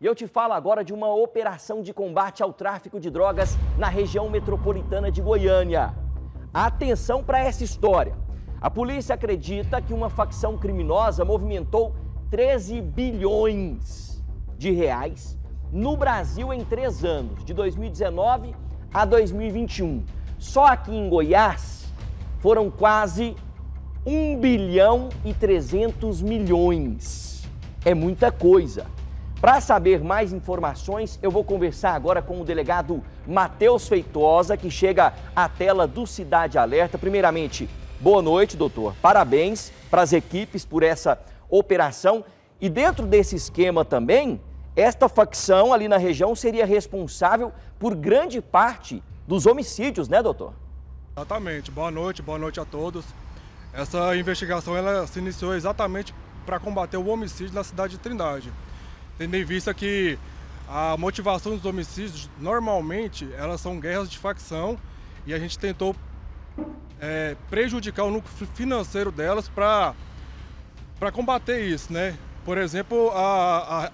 E eu te falo agora de uma operação de combate ao tráfico de drogas na região metropolitana de Goiânia. Atenção para essa história. A polícia acredita que uma facção criminosa movimentou 13 bilhões de reais no Brasil em três anos, de 2019 a 2021. Só aqui em Goiás foram quase 1 bilhão e 300 milhões. É muita coisa. Para saber mais informações, eu vou conversar agora com o delegado Matheus Feitosa, que chega à tela do Cidade Alerta. Primeiramente, boa noite, doutor. Parabéns para as equipes por essa operação. E dentro desse esquema também, esta facção ali na região seria responsável por grande parte dos homicídios, né, doutor? Exatamente. Boa noite, boa noite a todos. Essa investigação ela se iniciou exatamente para combater o homicídio na cidade de Trindade tendo em vista que a motivação dos homicídios, normalmente, elas são guerras de facção e a gente tentou é, prejudicar o núcleo financeiro delas para combater isso, né? Por exemplo, a,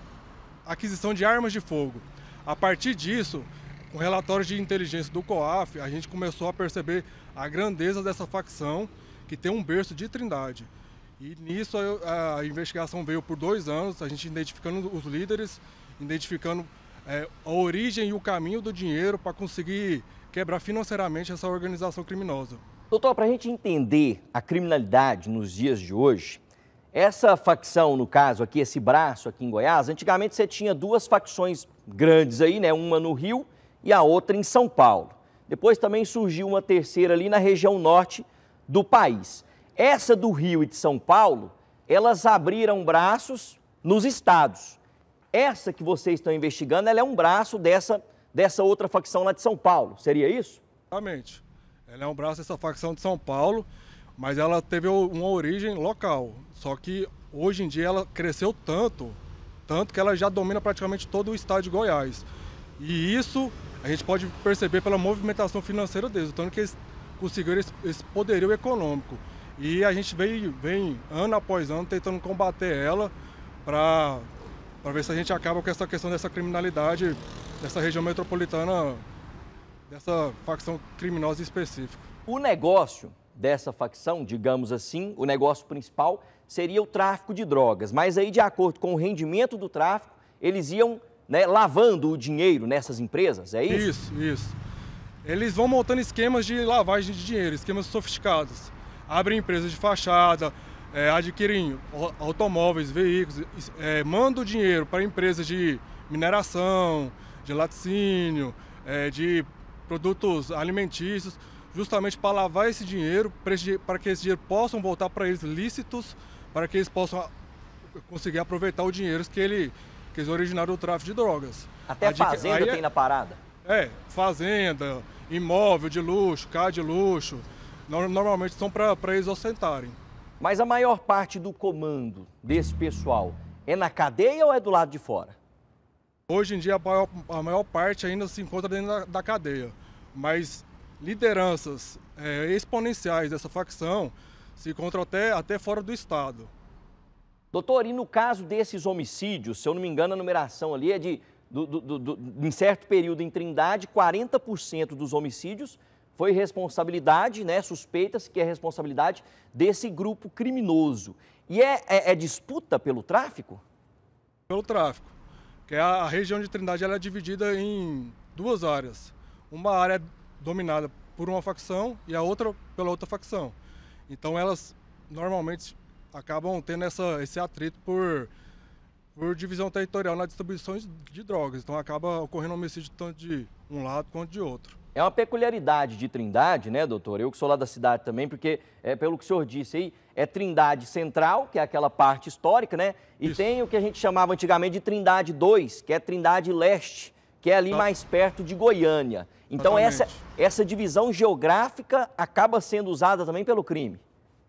a aquisição de armas de fogo. A partir disso, com relatórios de inteligência do COAF, a gente começou a perceber a grandeza dessa facção que tem um berço de Trindade. E nisso a, investigação veio por dois anos, a gente identificando os líderes, identificando é, a origem e o caminho do dinheiro para conseguir quebrar financeiramente essa organização criminosa. Doutor, para a gente entender a criminalidade nos dias de hoje, essa facção, no caso aqui, esse braço aqui em Goiás, antigamente você tinha duas facções grandes aí, né? Uma no Rio e a outra em São Paulo. Depois também surgiu uma terceira ali na região norte do país. Essa do Rio e de São Paulo, elas abriram braços nos estados. Essa que vocês estão investigando, ela é um braço dessa, dessa outra facção lá de São Paulo. Seria isso? Exatamente. Ela é um braço dessa facção de São Paulo, mas ela teve uma origem local. Só que hoje em dia ela cresceu tanto, tanto que ela já domina praticamente todo o estado de Goiás. E isso a gente pode perceber pela movimentação financeira deles, o tanto que eles conseguiram esse, esse poderio econômico. E a gente vem, vem ano após ano tentando combater ela para ver se a gente acaba com essa questão dessa criminalidade dessa região metropolitana, dessa facção criminosa específica. O negócio dessa facção, digamos assim, o negócio principal seria o tráfico de drogas, mas aí de acordo com o rendimento do tráfico, eles iam né, lavando o dinheiro nessas empresas, é isso? Isso, isso. Eles vão montando esquemas de lavagem de dinheiro, esquemas sofisticados abrem empresas de fachada, é, adquirem automóveis, veículos, é, mandam dinheiro para empresas de mineração, de laticínio, é, de produtos alimentícios, justamente para lavar esse dinheiro, para que esse dinheiro possam voltar para eles lícitos, para que eles possam ah, conseguir aproveitar o dinheiro que, ele, que eles originaram do tráfico de drogas. Até Adqu fazenda é tem na parada? É, fazenda, imóvel de luxo, carro de luxo normalmente são para eles assentarem. Mas a maior parte do comando desse pessoal é na cadeia ou é do lado de fora? Hoje em dia, a maior, a maior parte ainda se encontra dentro da, da cadeia, mas lideranças é, exponenciais dessa facção se encontram até, até fora do Estado. Doutor, e no caso desses homicídios, se eu não me engano, a numeração ali é de, do, do, do, em certo período em Trindade, 40% dos homicídios foi responsabilidade, né, suspeita-se que é responsabilidade desse grupo criminoso. E é, é, é, disputa pelo tráfico? Pelo tráfico, que é a região de Trindade ela é dividida em duas áreas. Uma área dominada por uma facção e a outra pela outra facção. Então elas normalmente acabam tendo essa, esse atrito por, por divisão territorial na distribuição de drogas. Então acaba ocorrendo homicídio tanto de um lado quanto de outro. É uma peculiaridade de Trindade, né, doutor? Eu que sou lá da cidade também, porque, é, pelo que o senhor disse aí, é Trindade Central, que é aquela parte histórica, né? E Isso. tem o que a gente chamava antigamente de Trindade 2, que é Trindade Leste, que é ali tá. mais perto de Goiânia. Então, essa, essa divisão geográfica acaba sendo usada também pelo crime.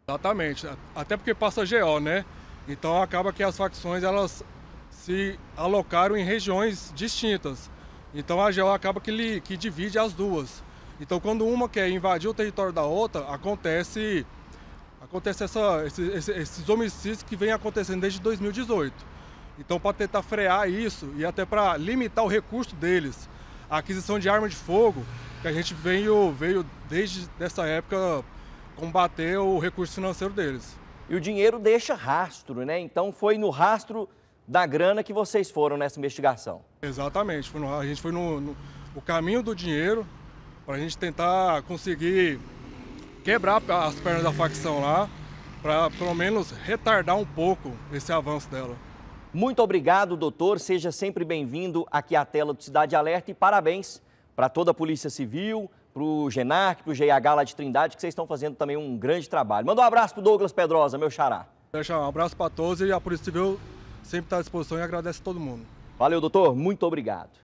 Exatamente, até porque passa GO, né? Então acaba que as facções elas se alocaram em regiões distintas. Então a Geo acaba que, li, que divide as duas. Então quando uma quer invadir o território da outra, acontece, acontece essa, esses, esses homicídios que vem acontecendo desde 2018. Então para tentar frear isso e até para limitar o recurso deles, a aquisição de arma de fogo, que a gente veio, veio desde essa época combater o recurso financeiro deles. E o dinheiro deixa rastro, né? Então foi no rastro da grana que vocês foram nessa investigação. Exatamente. No, a gente foi no, no, caminho do dinheiro para a gente tentar conseguir quebrar as pernas da facção lá, para pelo menos retardar um pouco esse avanço dela. Muito obrigado, doutor. Seja sempre bem-vindo aqui à tela do Cidade Alerta e parabéns para toda a Polícia Civil, para o GENARC, para o GIH lá de Trindade, que vocês estão fazendo também um grande trabalho. Manda um abraço para Douglas Pedrosa, meu xará. Deixa um abraço para todos e a Polícia Civil sempre está à disposição e agradece a todo mundo. Valeu, doutor. Muito obrigado.